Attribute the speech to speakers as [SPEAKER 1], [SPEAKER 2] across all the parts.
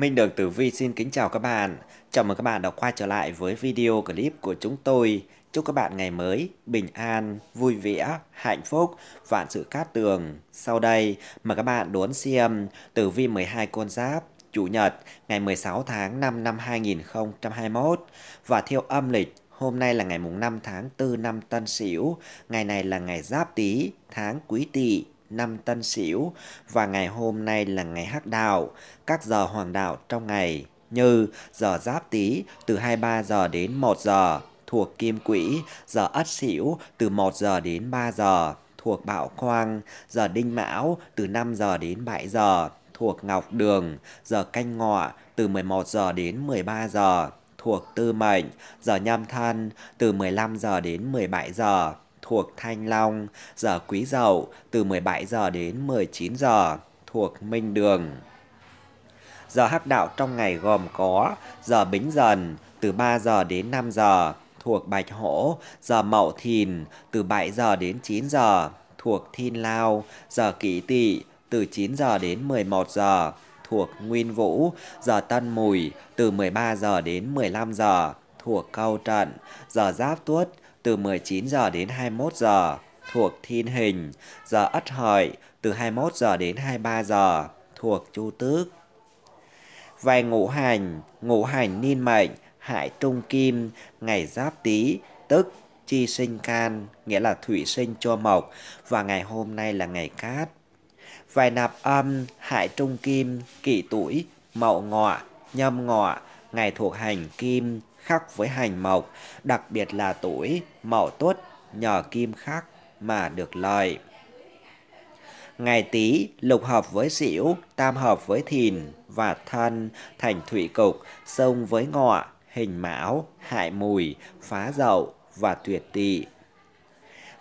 [SPEAKER 1] Minh Đường Tử Vi xin kính chào các bạn. Chào mừng các bạn đã quay trở lại với video clip của chúng tôi. Chúc các bạn ngày mới, bình an, vui vẻ, hạnh phúc, vạn sự cát tường. Sau đây, mời các bạn đón xem Tử Vi 12 con giáp Chủ nhật ngày 16 tháng 5 năm 2021 và theo âm lịch Hôm nay là ngày mùng 5 tháng 4 năm Tân Sửu, ngày này là ngày Giáp Tý, tháng Quý Tỵ, năm Tân Sửu và ngày hôm nay là ngày Hắc Đạo, các giờ Hoàng Đạo trong ngày như giờ Giáp Tý từ 23 giờ đến 1 giờ, thuộc Kim Quỹ, giờ Ất Sửu từ 1 giờ đến 3 giờ, thuộc Bạo Khoang, giờ Đinh Mão từ 5 giờ đến 7 giờ, thuộc Ngọc Đường, giờ Canh Ngọ từ 11 giờ đến 13 giờ, thuộc Tư Mệnh, giờ Nhâm Thân từ 15 giờ đến 17 giờ thuộc Thanh Long, giờ Quý Dậu từ 17 giờ đến 19 giờ thuộc Minh Đường. Giờ hắc đạo trong ngày gồm có giờ Bính Dần từ 3 giờ đến 5 giờ thuộc Bạch Hổ, giờ Mậu Thìn từ 7 giờ đến 9 giờ thuộc Thiên Lao, giờ Kỷ Tỵ từ 9 giờ đến 11 giờ thuộc Nguyên Vũ, giờ Tân Mùi từ 13 giờ đến 15 giờ thuộc Câu Trận, giờ Giáp Tuất từ 19 giờ đến 21 giờ thuộc Thiên Hình, giờ Ất Hợi từ 21 giờ đến 23 giờ thuộc Chu Tước. Về ngũ hành, ngũ hành niên mệnh, hại trung kim, ngày giáp tý, tức chi sinh can, nghĩa là thủy sinh cho mộc, và ngày hôm nay là ngày cát. Vài nạp âm, hại trung kim, kỷ tuổi, mậu ngọ, nhâm ngọ, ngày thuộc hành kim, khắc với hành mộc, đặc biệt là tuổi mậu tuất nhờ kim khắc mà được lợi. Ngày Tý lục hợp với Sửu, tam hợp với Thìn và Thân thành thủy cục, sông với Ngọ, Hình Mão, Hại Mùi, Phá Dậu và Tuyệt Tỵ.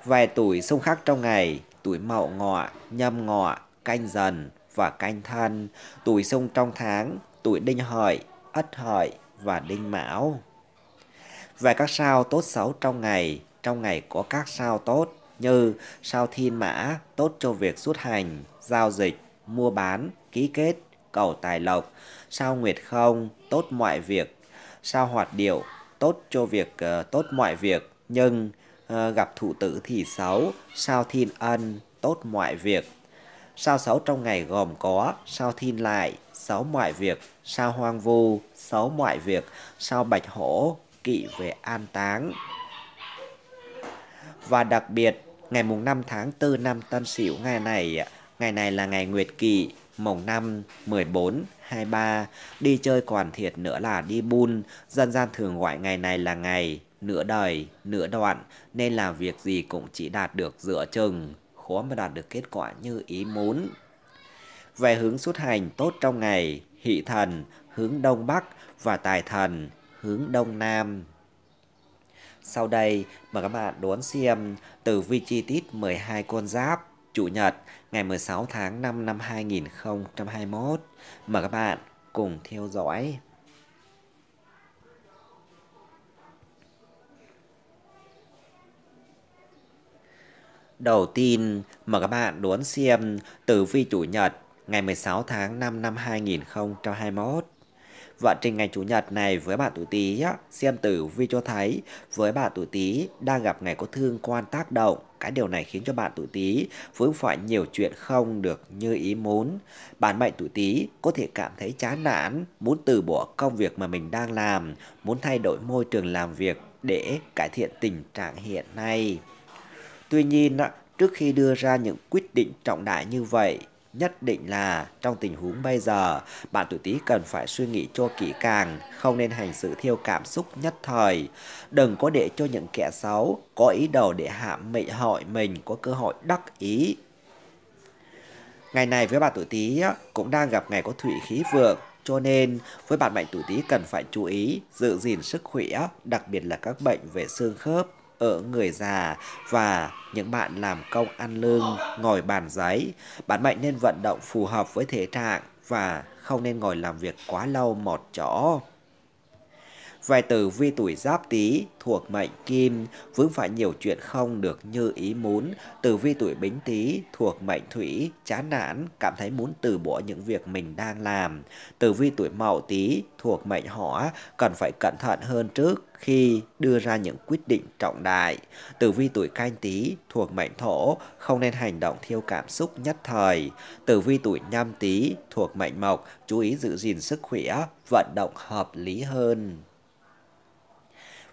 [SPEAKER 1] Vài tuổi xung khắc trong ngày, tuổi Mậu Ngọ, Nhâm Ngọ, Canh Dần và Canh Thân, tuổi xung trong tháng, tuổi Đinh Hợi, Ất Hợi và Đinh Mão về các sao tốt xấu trong ngày. Trong ngày có các sao tốt như sao thiên mã tốt cho việc xuất hành, giao dịch, mua bán, ký kết, cầu tài lộc, sao nguyệt không tốt mọi việc, sao hoạt điệu tốt cho việc uh, tốt mọi việc nhưng uh, gặp thủ tử thì xấu, sao thiên ân tốt mọi việc. Sao xấu trong ngày gồm có sao thiên lại, xấu mọi việc, sao hoang vu, xấu mọi việc, sao bạch hổ, kỵ về an táng. Và đặc biệt, ngày mùng 5 tháng 4 năm Tân Sửu ngày này, ngày này là ngày Nguyệt Kỵ, mùng năm 14, 23, đi chơi còn thiệt nữa là đi bun, dân gian thường gọi ngày này là ngày nửa đời, nửa đoạn, nên làm việc gì cũng chỉ đạt được dựa chừng, khó mà đạt được kết quả như ý muốn. Về hướng xuất hành tốt trong ngày, hỷ thần, hướng đông bắc và tài thần, hướng Đông Nam. Sau đây, mời các bạn đón xem tử vi chi tiết 12 con giáp Chủ nhật ngày 16 tháng 5 năm 2021. Mời các bạn cùng theo dõi. Đầu tiên, mời các bạn đón xem từ vi Chủ nhật ngày 16 tháng 5 năm 2021. Vận trình ngày Chủ nhật này với bạn tuổi Tý, xem tử vi cho thấy với bạn tuổi Tý đang gặp ngày có thương quan tác động. Cái điều này khiến cho bạn tuổi Tý vướng phải nhiều chuyện không được như ý muốn. Bạn mệnh tuổi Tý có thể cảm thấy chán nản, muốn từ bỏ công việc mà mình đang làm, muốn thay đổi môi trường làm việc để cải thiện tình trạng hiện nay. Tuy nhiên, trước khi đưa ra những quyết định trọng đại như vậy, Nhất định là trong tình huống bây giờ, bạn tuổi Tý cần phải suy nghĩ cho kỹ càng, không nên hành sự theo cảm xúc nhất thời. Đừng có để cho những kẻ xấu có ý đồ để hãm mị hội mình có cơ hội đắc ý. Ngày này với bạn tuổi Tý cũng đang gặp ngày có thủy khí vượng, cho nên với bạn mệnh tuổi Tý cần phải chú ý giữ gìn sức khỏe, đặc biệt là các bệnh về xương khớp ở người già và những bạn làm công ăn lương ngồi bàn giấy. Bạn mạnh nên vận động phù hợp với thể trạng và không nên ngồi làm việc quá lâu một chỗ vài tử vi tuổi giáp tý thuộc mệnh kim, vướng phải nhiều chuyện không được như ý muốn. Tử vi tuổi bính tý thuộc mệnh thủy, chán nản, cảm thấy muốn từ bỏ những việc mình đang làm. Tử vi tuổi mậu tý thuộc mệnh hỏa, cần phải cẩn thận hơn trước khi đưa ra những quyết định trọng đại. Tử vi tuổi canh tý thuộc mệnh thổ, không nên hành động theo cảm xúc nhất thời. Tử vi tuổi nhâm tý thuộc mệnh mộc, chú ý giữ gìn sức khỏe, vận động hợp lý hơn.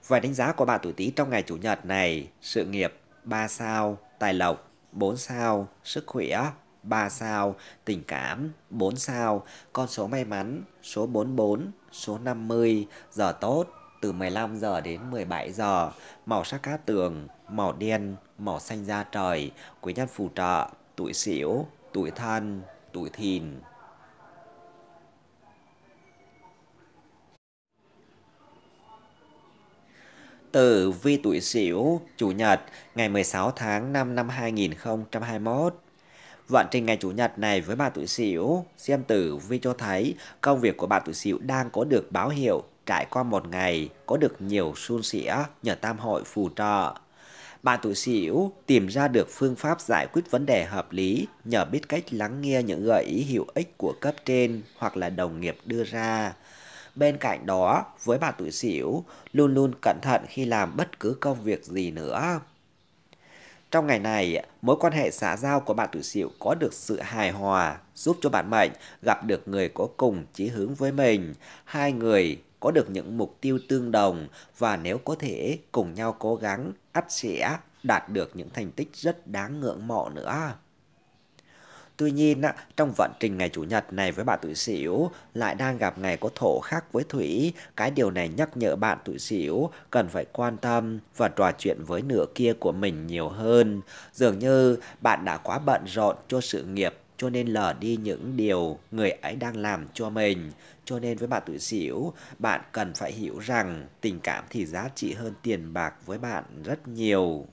[SPEAKER 1] Vài đánh giá của bạn tuổi Tý trong ngày Chủ nhật này, sự nghiệp 3 sao, tài lộc 4 sao, sức khỏe 3 sao, tình cảm 4 sao, con số may mắn số 44, số 50, giờ tốt từ 15 giờ đến 17 giờ, màu sắc cát tường, màu đen, màu xanh da trời, quý nhân phù trợ, tuổi xỉu, tuổi thân, tuổi thìn. tử vi tuổi Sửu, Chủ nhật, ngày 16 tháng 5 năm 2021. Vận trình ngày Chủ nhật này với bạn tuổi Sửu, xem tử vi cho thấy công việc của bạn tuổi Sửu đang có được báo hiệu trải qua một ngày có được nhiều suôn sẻ nhờ tam hội phù trợ. Bạn tuổi Sửu tìm ra được phương pháp giải quyết vấn đề hợp lý nhờ biết cách lắng nghe những gợi ý hữu ích của cấp trên hoặc là đồng nghiệp đưa ra Bên cạnh đó, với bà tuổi xỉu, luôn luôn cẩn thận khi làm bất cứ công việc gì nữa. Trong ngày này, mối quan hệ xã giao của bạn tuổi Sửu có được sự hài hòa, giúp cho bạn mệnh gặp được người có cùng chí hướng với mình. Hai người có được những mục tiêu tương đồng và nếu có thể cùng nhau cố gắng, ắt sẽ đạt được những thành tích rất đáng ngưỡng mộ nữa. Tuy nhiên, trong vận trình ngày Chủ nhật này với bạn tuổi Sửu lại đang gặp ngày có thổ khác với Thủy. Cái điều này nhắc nhở bạn tuổi Sửu cần phải quan tâm và trò chuyện với nửa kia của mình nhiều hơn. Dường như bạn đã quá bận rộn cho sự nghiệp cho nên lờ đi những điều người ấy đang làm cho mình. Cho nên với bạn tuổi Sửu, bạn cần phải hiểu rằng tình cảm thì giá trị hơn tiền bạc với bạn rất nhiều.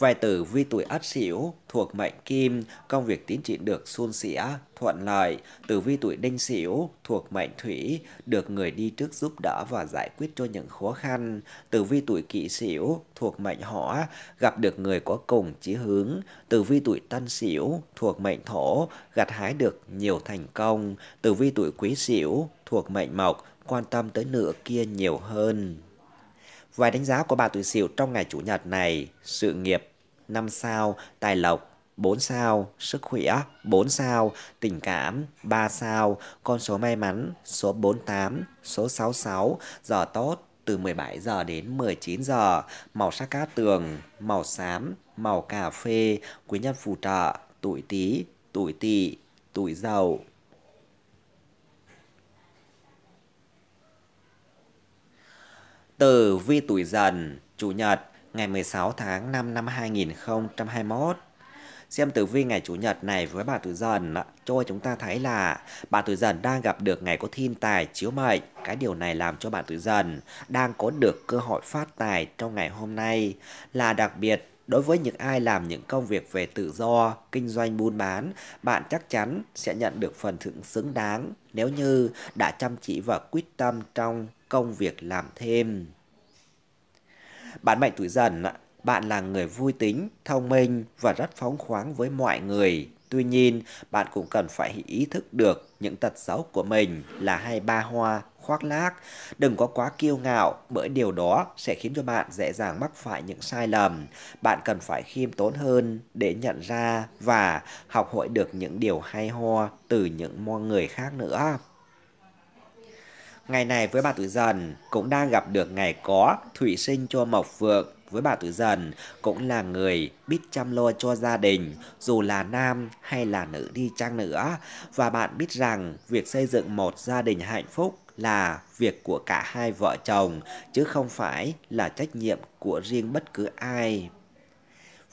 [SPEAKER 1] Vài tử vi tuổi ất sửu thuộc mệnh kim, công việc tiến triển được suôn sẻ, thuận lợi. Tử vi tuổi đinh sửu thuộc mệnh thủy, được người đi trước giúp đỡ và giải quyết cho những khó khăn. Tử vi tuổi kỷ sửu thuộc mệnh hỏa, gặp được người có cùng chí hướng. Tử vi tuổi tân sửu thuộc mệnh thổ, gặt hái được nhiều thành công. Tử vi tuổi quý sửu thuộc mệnh mộc, quan tâm tới nửa kia nhiều hơn. Vài đánh giá của bà tuổi sửu trong ngày Chủ nhật này, sự nghiệp 5 sao, tài lộc 4 sao, sức khỏe 4 sao, tình cảm 3 sao, con số may mắn số 48, số 66, giờ tốt từ 17 giờ đến 19 giờ, màu sắc cát tường, màu xám, màu cà phê, quý nhân phù trợ, tuổi tý tuổi tỵ, tuổi dậu. Tử vi tuổi dần, Chủ nhật, ngày 16 tháng 5 năm 2021. Xem tử vi ngày Chủ nhật này với bà tuổi dần, cho chúng ta thấy là bà tuổi dần đang gặp được ngày có thiên tài chiếu mệnh. Cái điều này làm cho bà tuổi dần đang có được cơ hội phát tài trong ngày hôm nay. Là đặc biệt Đối với những ai làm những công việc về tự do, kinh doanh buôn bán, bạn chắc chắn sẽ nhận được phần thưởng xứng đáng nếu như đã chăm chỉ và quyết tâm trong công việc làm thêm. Bạn mệnh tuổi dần, bạn là người vui tính, thông minh và rất phóng khoáng với mọi người. Tuy nhiên, bạn cũng cần phải ý thức được những tật xấu của mình là hay ba hoa, khoác lác. Đừng có quá kiêu ngạo bởi điều đó sẽ khiến cho bạn dễ dàng mắc phải những sai lầm. Bạn cần phải khiêm tốn hơn để nhận ra và học hỏi được những điều hay ho từ những người khác nữa. Ngày này với bà tuổi Dần cũng đang gặp được ngày có thủy Sinh cho Mộc Vượng với bà tuổi Dần cũng là người biết chăm lo cho gia đình, dù là nam hay là nữ đi chăng nữa. Và bạn biết rằng việc xây dựng một gia đình hạnh phúc là việc của cả hai vợ chồng, chứ không phải là trách nhiệm của riêng bất cứ ai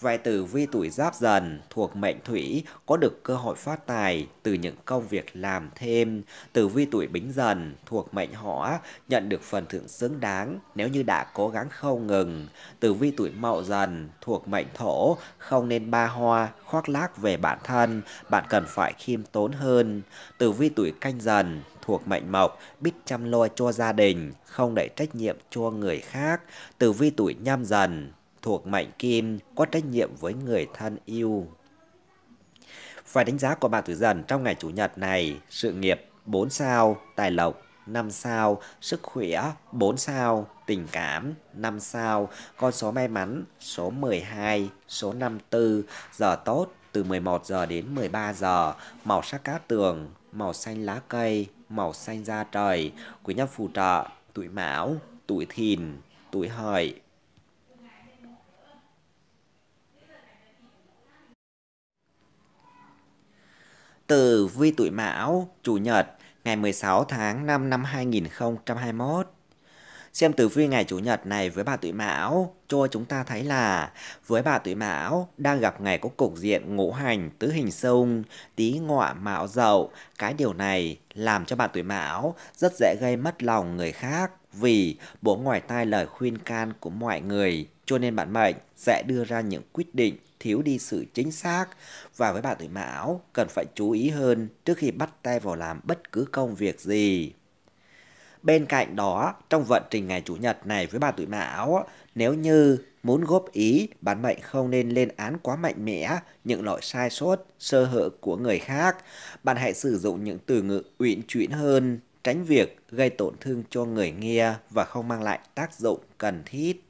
[SPEAKER 1] Vài tử vi tuổi giáp dần thuộc mệnh thủy có được cơ hội phát tài từ những công việc làm thêm. Tử vi tuổi bính dần thuộc mệnh hỏa nhận được phần thưởng xứng đáng nếu như đã cố gắng không ngừng. Tử vi tuổi mậu dần thuộc mệnh thổ không nên ba hoa khoác lác về bản thân, bạn cần phải khiêm tốn hơn. Tử vi tuổi canh dần thuộc mệnh mộc, biết chăm lo cho gia đình, không để trách nhiệm cho người khác. Tử vi tuổi nhâm dần thuộc mệnh Kim có trách nhiệm với người thân yêu. Phải đánh giá của bạn tuổi dần trong ngày Chủ nhật này, sự nghiệp 4 sao, tài lộc 5 sao, sức khỏe 4 sao, tình cảm 5 sao, con số may mắn số 12, số 54, giờ tốt từ 11 giờ đến 13 giờ, màu sắc cá tường, màu xanh lá cây, màu xanh da trời, quý nhân phù trợ, tuổi mão, tuổi thìn, tuổi hợi, Tử vi tuổi Mão, Chủ nhật, ngày 16 tháng 5 năm 2021. Xem tử vi ngày Chủ nhật này với bà tuổi Mão, cho chúng ta thấy là với bà tuổi Mão đang gặp ngày có cục diện ngũ hành tứ hình xung, tí ngọ mão dậu. Cái điều này làm cho bà tuổi Mão rất dễ gây mất lòng người khác vì bố ngoài tai lời khuyên can của mọi người cho nên bạn mệnh sẽ đưa ra những quyết định thiếu đi sự chính xác và với bạn tuổi mão cần phải chú ý hơn trước khi bắt tay vào làm bất cứ công việc gì. Bên cạnh đó, trong vận trình ngày Chủ nhật này với bạn tuổi mão, nếu như muốn góp ý, bạn mệnh không nên lên án quá mạnh mẽ những lỗi sai sót, sơ hở của người khác. Bạn hãy sử dụng những từ ngữ uyển chuyển hơn, tránh việc gây tổn thương cho người nghe và không mang lại tác dụng cần thiết.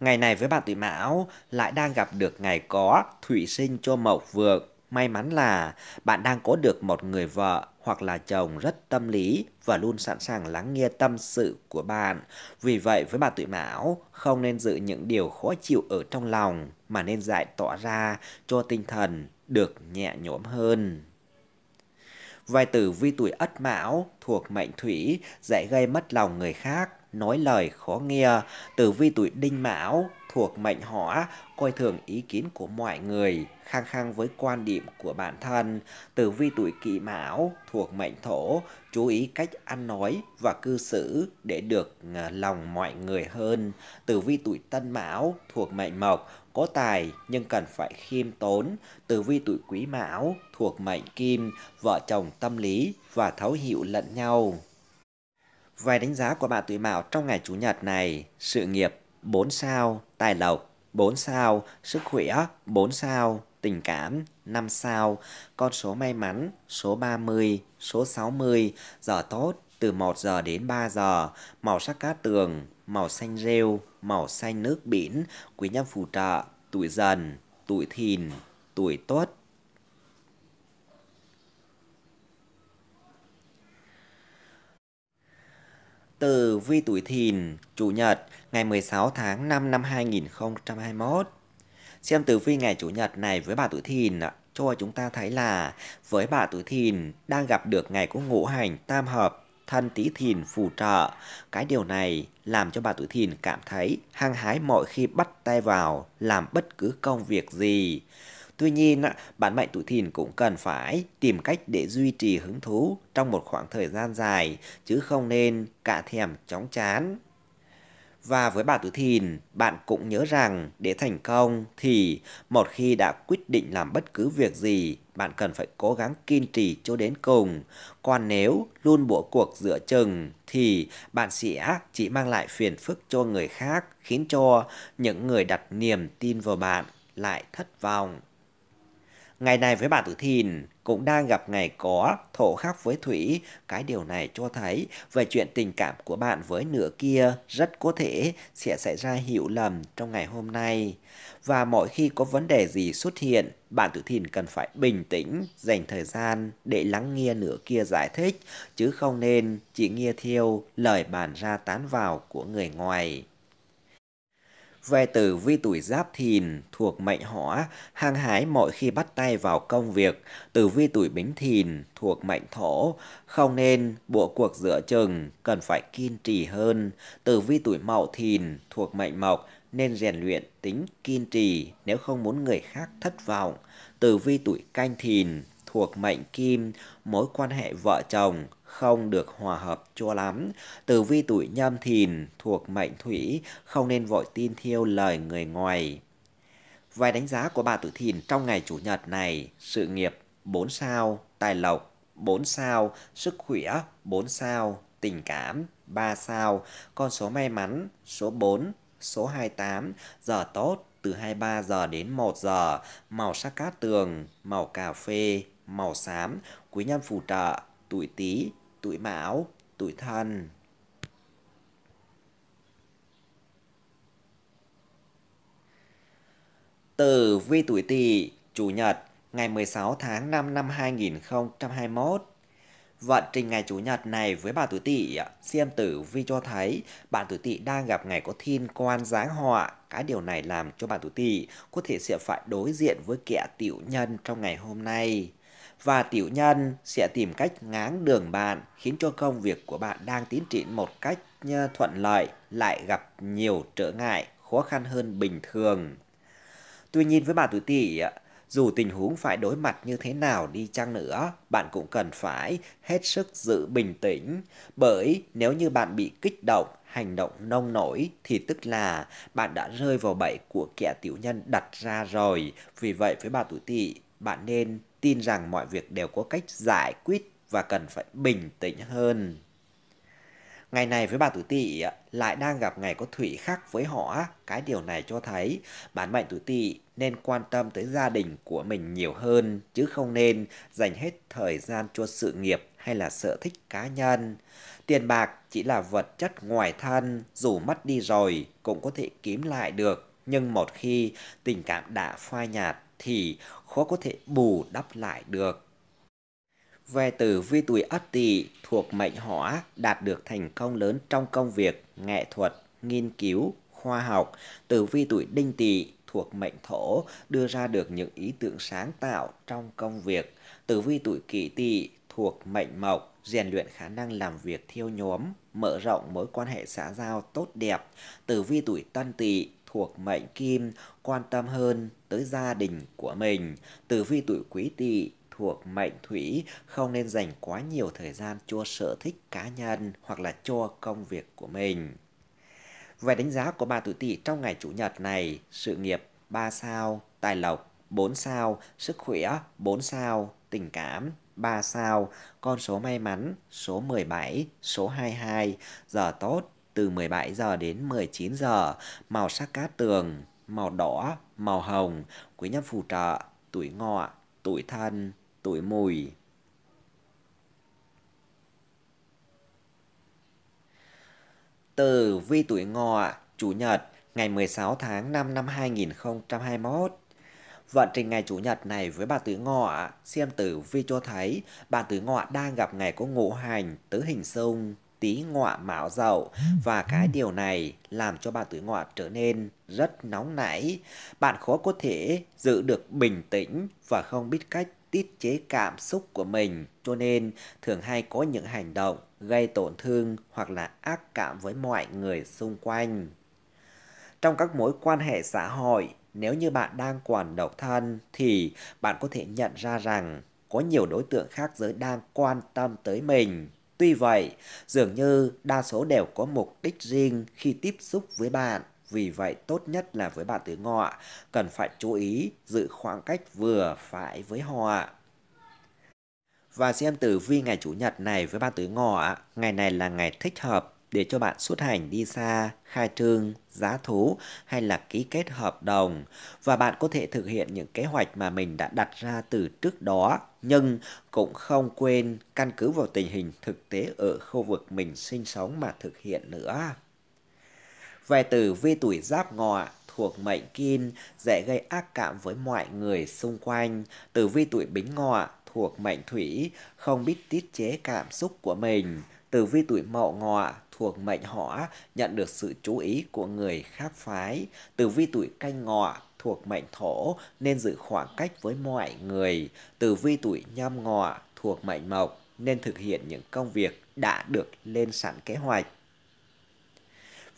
[SPEAKER 1] Ngày này với bạn tuổi mão lại đang gặp được ngày có thủy sinh cho mộc vượng. May mắn là bạn đang có được một người vợ hoặc là chồng rất tâm lý và luôn sẵn sàng lắng nghe tâm sự của bạn. Vì vậy với bạn tuổi mão, không nên giữ những điều khó chịu ở trong lòng mà nên giải tỏa ra cho tinh thần được nhẹ nhõm hơn. Vài tử vi tuổi ất mão thuộc mệnh thủy dễ gây mất lòng người khác, nói lời khó nghe. Tử vi tuổi đinh mão thuộc mệnh hỏa, coi thường ý kiến của mọi người, khăng khăng với quan điểm của bản thân. Tử vi tuổi kỷ mão thuộc mệnh thổ, chú ý cách ăn nói và cư xử để được à, lòng mọi người hơn. Tử vi tuổi tân mão thuộc mệnh mộc, có tài nhưng cần phải khiêm tốn, tử vi tuổi quý mão, thuộc mệnh kim, vợ chồng tâm lý và thấu hiểu lẫn nhau. Vài đánh giá của bạn tuổi mão trong ngày Chủ nhật này, sự nghiệp 4 sao, tài lộc 4 sao, sức khỏe 4 sao, tình cảm 5 sao, con số may mắn số 30, số 60, giờ tốt từ 1 giờ đến 3 giờ, màu sắc cát tường, màu xanh rêu, màu xanh nước biển, quý nhân phù trợ, tuổi dần, tuổi thìn, tuổi tuất. Từ vi tuổi thìn, Chủ nhật, ngày 16 tháng 5 năm 2021. Xem tử vi ngày Chủ nhật này với bà tuổi thìn cho chúng ta thấy là với bà tuổi thìn đang gặp được ngày của ngũ hành tam hợp thần tí thìn phù trợ. Cái điều này làm cho bà tuổi thìn cảm thấy hăng hái mọi khi bắt tay vào làm bất cứ công việc gì. Tuy nhiên, bản mệnh tuổi thìn cũng cần phải tìm cách để duy trì hứng thú trong một khoảng thời gian dài, chứ không nên cả thèm chóng chán. Và với bà tuổi thìn, bạn cũng nhớ rằng để thành công thì một khi đã quyết định làm bất cứ việc gì bạn cần phải cố gắng kiên trì cho đến cùng. Còn nếu luôn bộ cuộc giữa chừng thì bạn sẽ chỉ mang lại phiền phức cho người khác khiến cho những người đặt niềm tin vào bạn lại thất vọng. Ngày này với bà tử thìn cũng đang gặp ngày có thổ khắc với thủy. Cái điều này cho thấy về chuyện tình cảm của bạn với nửa kia rất có thể sẽ xảy ra hiểu lầm trong ngày hôm nay. Và mỗi khi có vấn đề gì xuất hiện, bạn tử thìn cần phải bình tĩnh, dành thời gian để lắng nghe nửa kia giải thích, chứ không nên chỉ nghe theo lời bàn ra tán vào của người ngoài. Về tử vi tuổi giáp thìn thuộc mệnh hỏa, hang hái mọi khi bắt tay vào công việc. Tử vi tuổi bính thìn thuộc mệnh thổ, không nên bộ cuộc giữa chừng, cần phải kiên trì hơn. Tử vi tuổi mậu thìn thuộc mệnh mộc, nên rèn luyện tính kiên trì nếu không muốn người khác thất vọng. Tử vi tuổi canh thìn thuộc mệnh kim, mối quan hệ vợ chồng không được hòa hợp cho lắm. Tử vi tuổi nhâm thìn thuộc mệnh thủy, không nên vội tin theo lời người ngoài. Vài đánh giá của bà tuổi thìn trong ngày chủ nhật này, sự nghiệp 4 sao, tài lộc 4 sao, sức khỏe 4 sao, tình cảm 3 sao, con số may mắn số 4, số 28, giờ tốt từ 23 giờ đến 1 giờ, màu sắc cát tường, màu cà phê, màu xám, quý nhân phù trợ, tuổi Tý, tuổi mão, tuổi thân. từ vi tuổi tỵ, chủ nhật, ngày 16 tháng 5 năm 2021. Vận trình ngày chủ nhật này với bà tuổi tỵ, xem tử vi cho thấy bạn tuổi tỵ đang gặp ngày có thiên quan giáng họa. Cái điều này làm cho bạn tuổi tỵ có thể sẽ phải đối diện với kẻ tiểu nhân trong ngày hôm nay và tiểu nhân sẽ tìm cách ngáng đường bạn, khiến cho công việc của bạn đang tiến triển một cách ờ, thuận lợi lại gặp nhiều trở ngại, khó khăn hơn bình thường. Tuy nhiên với bạn tuổi Tỵ, ờ, dù tình huống phải đối mặt như thế nào đi chăng nữa, bạn cũng cần phải hết sức giữ bình tĩnh, bởi nếu như bạn bị kích động, hành động nông nổi thì tức là bạn đã rơi vào bẫy của kẻ tiểu nhân đặt ra rồi. Vì vậy với bà tuổi Tỵ, bạn nên tin rằng mọi việc đều có cách giải quyết và cần phải bình tĩnh hơn. Ngày này với bà tuổi tỵ lại đang gặp ngày có thủy khắc với họ, cái điều này cho thấy bản mệnh tuổi tỵ nên quan tâm tới gia đình của mình nhiều hơn chứ không nên dành hết thời gian cho sự nghiệp hay là sở thích cá nhân. Tiền bạc chỉ là vật chất ngoài thân, dù mất đi rồi cũng có thể kiếm lại được, nhưng một khi tình cảm đã phai nhạt thì khó có thể bù đắp lại được. Về tử vi tuổi Ất Tỵ thuộc mệnh Hỏa đạt được thành công lớn trong công việc, nghệ thuật, nghiên cứu, khoa học. Tử vi tuổi Đinh Tỵ thuộc mệnh Thổ đưa ra được những ý tưởng sáng tạo trong công việc. Tử vi tuổi Kỷ Tỵ thuộc mệnh Mộc rèn luyện khả năng làm việc thiêu nhóm, mở rộng mối quan hệ xã giao tốt đẹp. Tử vi tuổi Tân Tỵ thuộc mệnh Kim quan tâm hơn tới gia đình của mình. Tử vi tuổi quý tỵ thuộc mệnh thủy không nên dành quá nhiều thời gian cho sở thích cá nhân hoặc là cho công việc của mình. Về đánh giá của bà tuổi tỵ trong ngày chủ nhật này, sự nghiệp 3 sao, tài lộc 4 sao, sức khỏe 4 sao, tình cảm 3 sao, con số may mắn số 17, số 22, giờ tốt từ 17 giờ đến 19 giờ, màu sắc cát tường màu đỏ, màu hồng quý nhân phù trợ, tuổi ngọ, tuổi thân, tuổi mùi. Từ vi tuổi ngọ, Chủ nhật, ngày 16 tháng 5 năm 2021. Vận trình ngày Chủ nhật này với bà tuổi Ngọ, xem tử vi cho thấy bà tuổi Ngọ đang gặp ngày có ngũ hành tứ hình xung tí ngọa mạo dậu và cái ừ. điều này làm cho bạn tuổi ngọ trở nên rất nóng nảy. Bạn khó có thể giữ được bình tĩnh và không biết cách tiết chế cảm xúc của mình cho nên thường hay có những hành động gây tổn thương hoặc là ác cảm với mọi người xung quanh. Trong các mối quan hệ xã hội, nếu như bạn đang còn độc thân thì bạn có thể nhận ra rằng có nhiều đối tượng khác giới đang quan tâm tới mình Tuy vậy, dường như đa số đều có mục đích riêng khi tiếp xúc với bạn. Vì vậy, tốt nhất là với bạn từ ngọ, cần phải chú ý giữ khoảng cách vừa phải với họ và xem tử vi ngày chủ nhật này với bạn tuổi ngọ ngày này là ngày thích hợp để cho bạn xuất hành đi xa khai trương giá thú hay là ký kết hợp đồng và bạn có thể thực hiện những kế hoạch mà mình đã đặt ra từ trước đó nhưng cũng không quên căn cứ vào tình hình thực tế ở khu vực mình sinh sống mà thực hiện nữa. Về từ vi tuổi giáp ngọ thuộc mệnh kim dễ gây ác cảm với mọi người xung quanh. Từ vi tuổi bính ngọ thuộc mệnh thủy không biết tiết chế cảm xúc của mình. Từ vi tuổi mậu ngọ thuộc mệnh hỏa nhận được sự chú ý của người khác phái. Từ vi tuổi canh ngọ thuộc mệnh thổ nên giữ khoảng cách với mọi người. Tử vi tuổi nhâm ngọ thuộc mệnh mộc nên thực hiện những công việc đã được lên sẵn kế hoạch.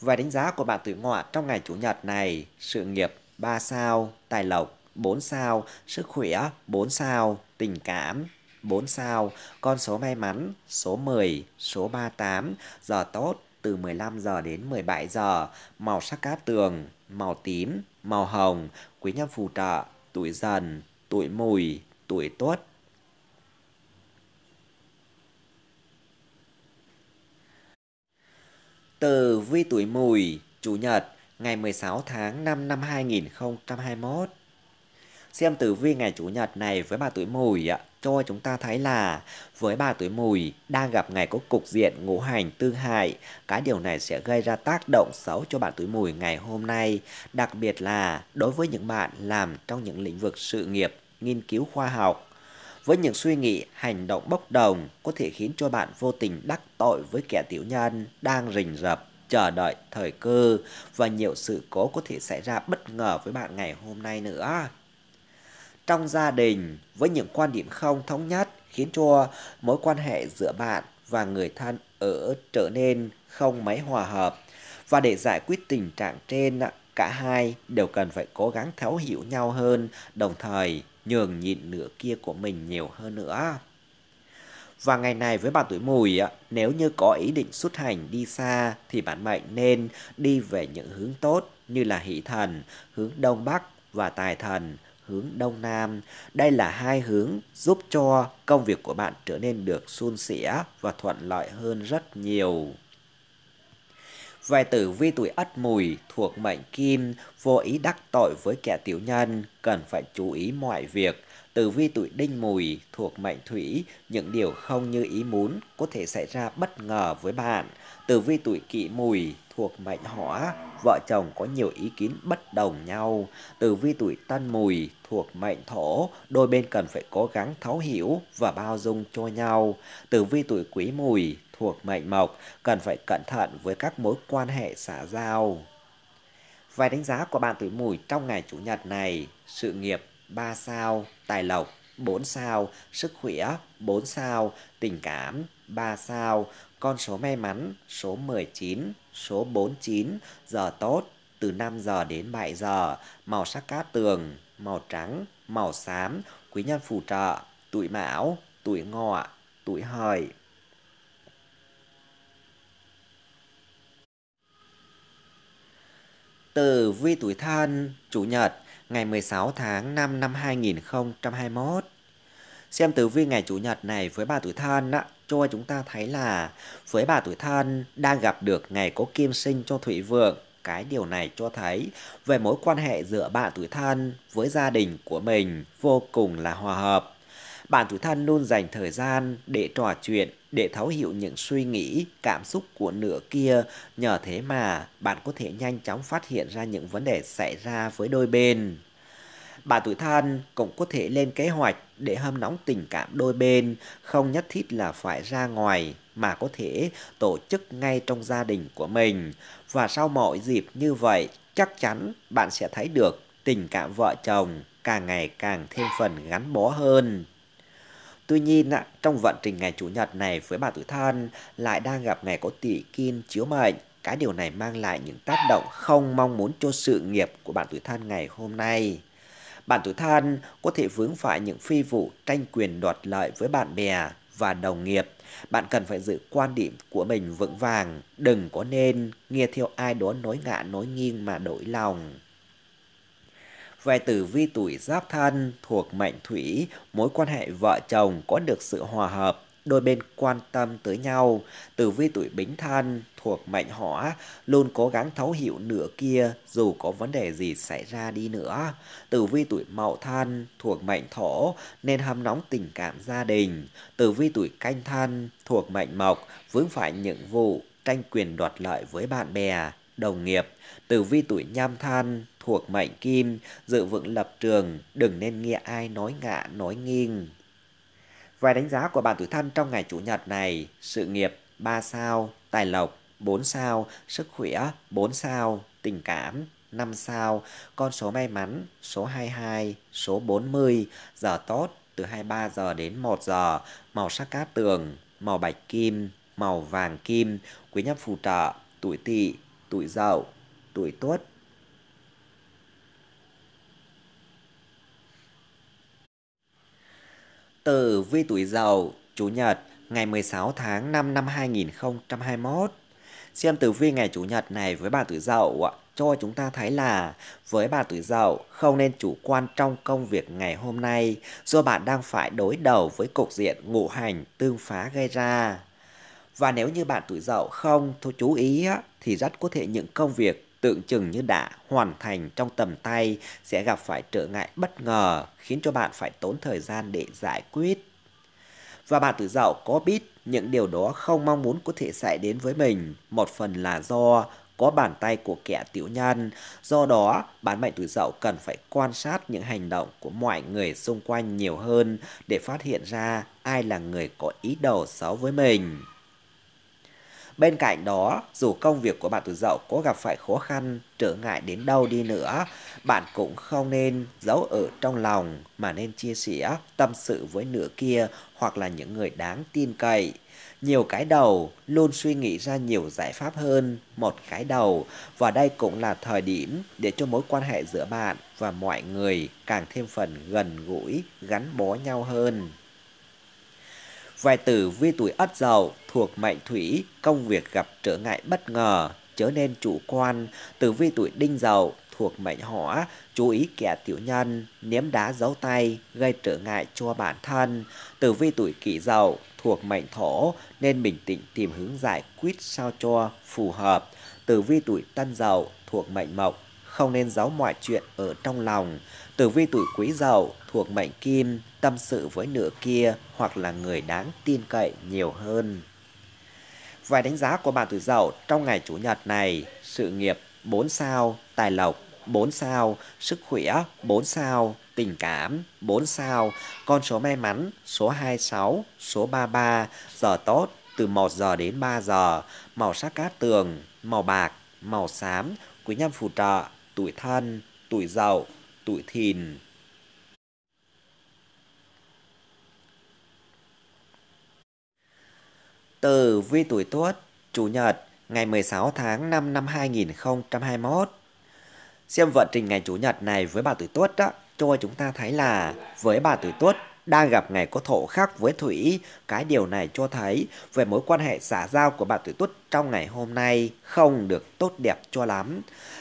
[SPEAKER 1] Và đánh giá của bạn tuổi ngọ trong ngày Chủ nhật này, sự nghiệp 3 sao, tài lộc 4 sao, sức khỏe 4 sao, tình cảm 4 sao, con số may mắn số 10, số 38, giờ tốt từ 15 giờ đến 17 giờ, màu sắc cát tường màu tím, màu hồng, quý nhân phù trợ, tuổi dần, tuổi mùi, tuổi tuất. Từ vi tuổi mùi, Chủ nhật, ngày 16 tháng 5 năm 2021. Xem tử vi ngày Chủ nhật này với bà tuổi mùi ạ cho chúng ta thấy là với bà tuổi mùi đang gặp ngày có cục diện ngũ hành tương hại, cái điều này sẽ gây ra tác động xấu cho bạn tuổi mùi ngày hôm nay, đặc biệt là đối với những bạn làm trong những lĩnh vực sự nghiệp, nghiên cứu khoa học. Với những suy nghĩ, hành động bốc đồng có thể khiến cho bạn vô tình đắc tội với kẻ tiểu nhân đang rình rập chờ đợi thời cơ và nhiều sự cố có thể xảy ra bất ngờ với bạn ngày hôm nay nữa trong gia đình với những quan điểm không thống nhất khiến cho mối quan hệ giữa bạn và người thân ở trở nên không mấy hòa hợp. Và để giải quyết tình trạng trên, cả hai đều cần phải cố gắng thấu hiểu nhau hơn, đồng thời nhường nhịn nửa kia của mình nhiều hơn nữa. Và ngày này với bạn tuổi mùi, nếu như có ý định xuất hành đi xa thì bạn mệnh nên đi về những hướng tốt như là hỷ thần, hướng đông bắc và tài thần, hướng Đông Nam. Đây là hai hướng giúp cho công việc của bạn trở nên được suôn sẻ và thuận lợi hơn rất nhiều. vài tử vi tuổi ất mùi thuộc mệnh kim, vô ý đắc tội với kẻ tiểu nhân, cần phải chú ý mọi việc. Tử vi tuổi đinh mùi thuộc mệnh thủy, những điều không như ý muốn có thể xảy ra bất ngờ với bạn. Tử vi tuổi kỵ mùi thuộc mệnh hỏa, vợ chồng có nhiều ý kiến bất đồng nhau. Tử vi tuổi tân mùi thuộc mệnh thổ, đôi bên cần phải cố gắng thấu hiểu và bao dung cho nhau. Tử vi tuổi quý mùi thuộc mệnh mộc, cần phải cẩn thận với các mối quan hệ xã giao. Vài đánh giá của bạn tuổi mùi trong ngày Chủ nhật này, sự nghiệp 3 sao, tài lộc 4 sao, sức khỏe 4 sao, tình cảm 3 sao, con số may mắn số 19, số 49, giờ tốt từ 5 giờ đến 7 giờ, màu sắc cát tường, màu trắng, màu xám, quý nhân phù trợ, tuổi mão, tuổi ngọ, tuổi hợi. Từ vi tuổi thân, chủ nhật, ngày 16 tháng 5 năm 2021. Xem tử vi ngày chủ nhật này với bà tuổi thân á, cho chúng ta thấy là với bà tuổi thân đang gặp được ngày có kim sinh cho thủy vượng cái điều này cho thấy về mối quan hệ giữa bạn tuổi thân với gia đình của mình vô cùng là hòa hợp. Bạn tuổi thân luôn dành thời gian để trò chuyện, để thấu hiểu những suy nghĩ, cảm xúc của nửa kia. Nhờ thế mà bạn có thể nhanh chóng phát hiện ra những vấn đề xảy ra với đôi bên. Bạn tuổi thân cũng có thể lên kế hoạch để hâm nóng tình cảm đôi bên, không nhất thiết là phải ra ngoài mà có thể tổ chức ngay trong gia đình của mình. Và sau mọi dịp như vậy, chắc chắn bạn sẽ thấy được tình cảm vợ chồng càng ngày càng thêm phần gắn bó hơn. Tuy nhiên, trong vận trình ngày Chủ nhật này với bà tuổi thân lại đang gặp ngày có tỷ kim chiếu mệnh. Cái điều này mang lại những tác động không mong muốn cho sự nghiệp của bạn tuổi thân ngày hôm nay. Bạn tuổi thân có thể vướng phải những phi vụ tranh quyền đoạt lợi với bạn bè và đồng nghiệp bạn cần phải giữ quan điểm của mình vững vàng, đừng có nên nghe theo ai đó nói ngạ nói nghiêng mà đổi lòng. Về tử vi tuổi giáp thân thuộc mệnh thủy, mối quan hệ vợ chồng có được sự hòa hợp, đôi bên quan tâm tới nhau. Tử vi tuổi Bính Thân thuộc mệnh Hỏa luôn cố gắng thấu hiểu nửa kia dù có vấn đề gì xảy ra đi nữa. Tử vi tuổi Mậu Thân thuộc mệnh Thổ nên hâm nóng tình cảm gia đình. Tử vi tuổi Canh Thân thuộc mệnh Mộc vướng phải những vụ tranh quyền đoạt lợi với bạn bè, đồng nghiệp. Tử vi tuổi Nhâm Thân thuộc mệnh Kim, dự vững lập trường, đừng nên nghe ai nói ngạ nói nghiêng. Vài đánh giá của bạn tuổi thân trong ngày Chủ nhật này, sự nghiệp 3 sao, tài lộc 4 sao, sức khỏe 4 sao, tình cảm 5 sao, con số may mắn số 22, số 40, giờ tốt từ 23 giờ đến 1 giờ, màu sắc cát tường, màu bạch kim, màu vàng kim, quý nhân phù trợ, tuổi tỵ, tuổi dậu, tuổi tuất, Tử Vi tuổi Dậu, Chủ nhật, ngày 16 tháng 5 năm 2021. Xem tử vi ngày Chủ nhật này với bà tuổi Dậu ạ, cho chúng ta thấy là với bà tuổi Dậu không nên chủ quan trong công việc ngày hôm nay do bạn đang phải đối đầu với cục diện ngũ hành tương phá gây ra. Và nếu như bạn tuổi Dậu không chú ý thì rất có thể những công việc tượng chừng như đã hoàn thành trong tầm tay sẽ gặp phải trở ngại bất ngờ khiến cho bạn phải tốn thời gian để giải quyết. Và bạn tự dạo có biết những điều đó không mong muốn có thể xảy đến với mình, một phần là do có bàn tay của kẻ tiểu nhân. Do đó, bán mệnh tuổi dậu cần phải quan sát những hành động của mọi người xung quanh nhiều hơn để phát hiện ra ai là người có ý đồ xấu với mình. Bên cạnh đó, dù công việc của bạn tuổi dậu có gặp phải khó khăn, trở ngại đến đâu đi nữa, bạn cũng không nên giấu ở trong lòng mà nên chia sẻ, tâm sự với nửa kia hoặc là những người đáng tin cậy. Nhiều cái đầu luôn suy nghĩ ra nhiều giải pháp hơn một cái đầu và đây cũng là thời điểm để cho mối quan hệ giữa bạn và mọi người càng thêm phần gần gũi, gắn bó nhau hơn. Vài tử vi tuổi ất dậu thuộc mệnh thủy, công việc gặp trở ngại bất ngờ, chớ nên chủ quan. Tử vi tuổi đinh dậu thuộc mệnh hỏa, chú ý kẻ tiểu nhân, ném đá giấu tay, gây trở ngại cho bản thân. Tử vi tuổi kỷ dậu thuộc mệnh thổ nên bình tĩnh tìm hướng giải quyết sao cho phù hợp. Tử vi tuổi tân dậu thuộc mệnh mộc, không nên giấu mọi chuyện ở trong lòng. Tử vi tuổi quý dậu thuộc mệnh kim, tâm sự với nửa kia hoặc là người đáng tin cậy nhiều hơn. Vài đánh giá của bạn tuổi Dậu trong ngày Chủ nhật này, sự nghiệp 4 sao, tài lộc 4 sao, sức khỏe 4 sao, tình cảm 4 sao, con số may mắn số 26, số 33, giờ tốt từ 1 giờ đến 3 giờ, màu sắc cát tường, màu bạc, màu xám, quý nhân phù trợ, tuổi thân, tuổi Dậu, tuổi Thìn. từ vi tuổi Tuất, Chủ nhật, ngày 16 tháng 5 năm 2021. Xem vận trình ngày Chủ nhật này với bà tuổi Tuất đó, cho chúng ta thấy là với bà tuổi Tuất đang gặp ngày có thổ khắc với Thủy. Cái điều này cho thấy về mối quan hệ xã giao của bạn tuổi Tuất trong ngày hôm nay không được tốt đẹp cho lắm.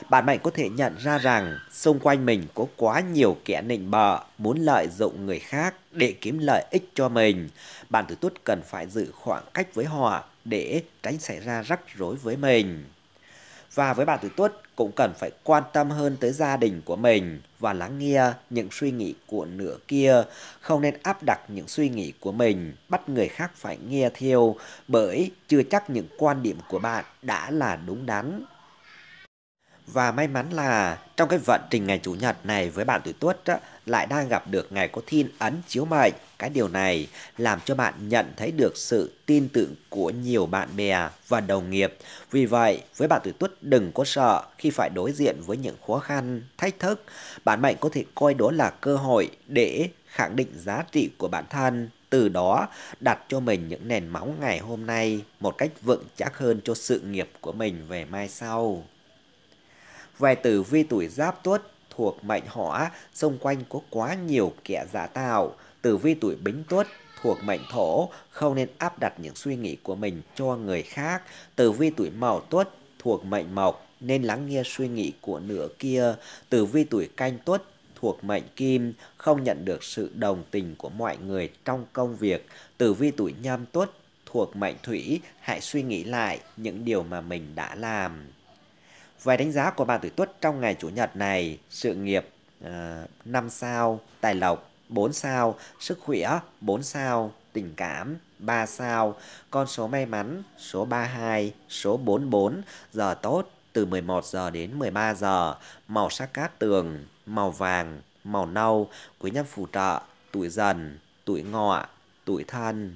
[SPEAKER 1] Bạn mạnh có thể nhận ra rằng xung quanh mình có quá nhiều kẻ nịnh bợ, muốn lợi dụng người khác để kiếm lợi ích cho mình. Bạn tuổi Tuất cần phải giữ khoảng cách với họ để tránh xảy ra rắc rối với mình. Và với bạn tuổi Tuất, cũng cần phải quan tâm hơn tới gia đình của mình và lắng nghe những suy nghĩ của nửa kia, không nên áp đặt những suy nghĩ của mình, bắt người khác phải nghe theo, bởi chưa chắc những quan điểm của bạn đã là đúng đắn. Và may mắn là trong cái vận trình ngày Chủ nhật này với bạn tuổi tuất lại đang gặp được ngày có thiên ấn chiếu mệnh. Cái điều này làm cho bạn nhận thấy được sự tin tưởng của nhiều bạn bè và đồng nghiệp. Vì vậy, với bạn tuổi tuất đừng có sợ khi phải đối diện với những khó khăn, thách thức. bạn mệnh có thể coi đó là cơ hội để khẳng định giá trị của bản thân từ đó đặt cho mình những nền móng ngày hôm nay một cách vững chắc hơn cho sự nghiệp của mình về mai sau về tử vi tuổi giáp tuất thuộc mệnh hỏa, xung quanh có quá nhiều kẻ giả tạo. Tử vi tuổi bính tuất thuộc mệnh thổ, không nên áp đặt những suy nghĩ của mình cho người khác. Tử vi tuổi mậu tuất thuộc mệnh mộc, nên lắng nghe suy nghĩ của nửa kia. Tử vi tuổi canh tuất thuộc mệnh kim, không nhận được sự đồng tình của mọi người trong công việc. Tử vi tuổi nhâm tuất thuộc mệnh thủy, hãy suy nghĩ lại những điều mà mình đã làm. Vài đánh giá của bạn tuổi Tuất trong ngày Chủ nhật này, sự nghiệp uh, ờ, 5 sao, tài lộc 4 sao, sức khỏe 4 sao, tình cảm 3 sao, con số may mắn số 32, số 44, giờ tốt từ 11 giờ đến 13 giờ, màu sắc cát tường, màu vàng, màu nâu, quý nhân phù trợ, tuổi dần, tuổi ngọ, tuổi thân.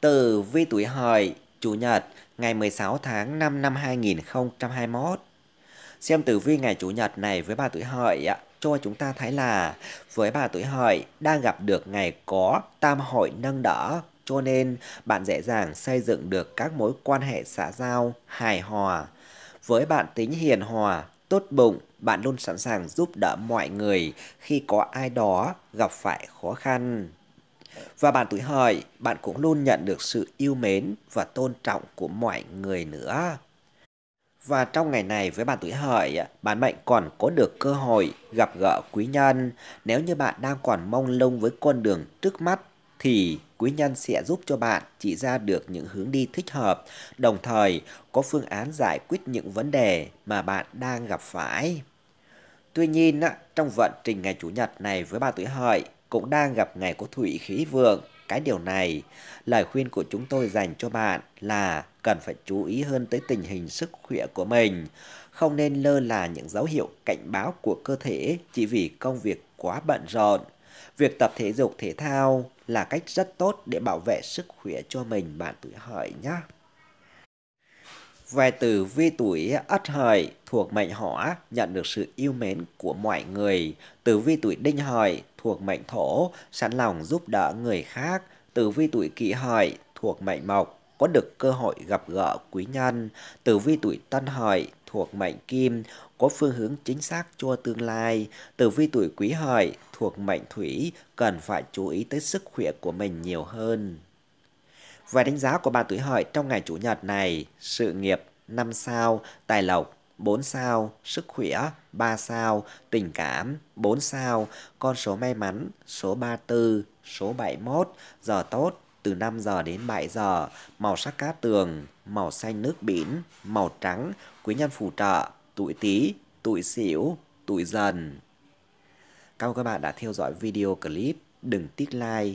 [SPEAKER 1] Tử vi tuổi hợi, Chủ nhật, ngày 16 tháng 5 năm 2021. Xem tử vi ngày Chủ nhật này với bà tuổi hợi ạ, cho chúng ta thấy là với bà tuổi hợi đang gặp được ngày có tam hội nâng đỡ cho nên bạn dễ dàng xây dựng được các mối quan hệ xã giao hài hòa. Với bạn tính hiền hòa, tốt bụng, bạn luôn sẵn sàng giúp đỡ mọi người khi có ai đó gặp phải khó khăn. Và bạn tuổi hợi, bạn cũng luôn nhận được sự yêu mến và tôn trọng của mọi người nữa. Và trong ngày này với bạn tuổi hợi, bạn mệnh còn có được cơ hội gặp gỡ quý nhân. Nếu như bạn đang còn mong lung với con đường trước mắt thì quý nhân sẽ giúp cho bạn chỉ ra được những hướng đi thích hợp, đồng thời có phương án giải quyết những vấn đề mà bạn đang gặp phải. Tuy nhiên, trong vận trình ngày Chủ nhật này với bạn tuổi hợi, cũng đang gặp ngày có thủy khí vượng. Cái điều này, lời khuyên của chúng tôi dành cho bạn là cần phải chú ý hơn tới tình hình sức khỏe của mình. Không nên lơ là những dấu hiệu cảnh báo của cơ thể chỉ vì công việc quá bận rộn. Việc tập thể dục thể thao là cách rất tốt để bảo vệ sức khỏe cho mình bạn tự hỏi nhé. Về tử vi tuổi ất hợi thuộc mệnh hỏa nhận được sự yêu mến của mọi người. Tử vi tuổi đinh hợi thuộc mệnh thổ sẵn lòng giúp đỡ người khác. Tử vi tuổi kỷ hợi thuộc mệnh mộc có được cơ hội gặp gỡ quý nhân. Tử vi tuổi tân hợi thuộc mệnh kim có phương hướng chính xác cho tương lai. Tử vi tuổi quý hợi thuộc mệnh thủy cần phải chú ý tới sức khỏe của mình nhiều hơn. Vài đánh giá của bà tuổi hợi trong ngày Chủ nhật này, sự nghiệp 5 sao, tài lộc 4 sao, sức khỏe 3 sao, tình cảm 4 sao, con số may mắn số 34, số 71, giờ tốt từ 5 giờ đến 7 giờ, màu sắc cá tường, màu xanh nước biển, màu trắng, quý nhân phù trợ, tuổi tí, tuổi xỉu, tuổi dần. Cảm ơn các bạn đã theo dõi video clip. Đừng tiếc like,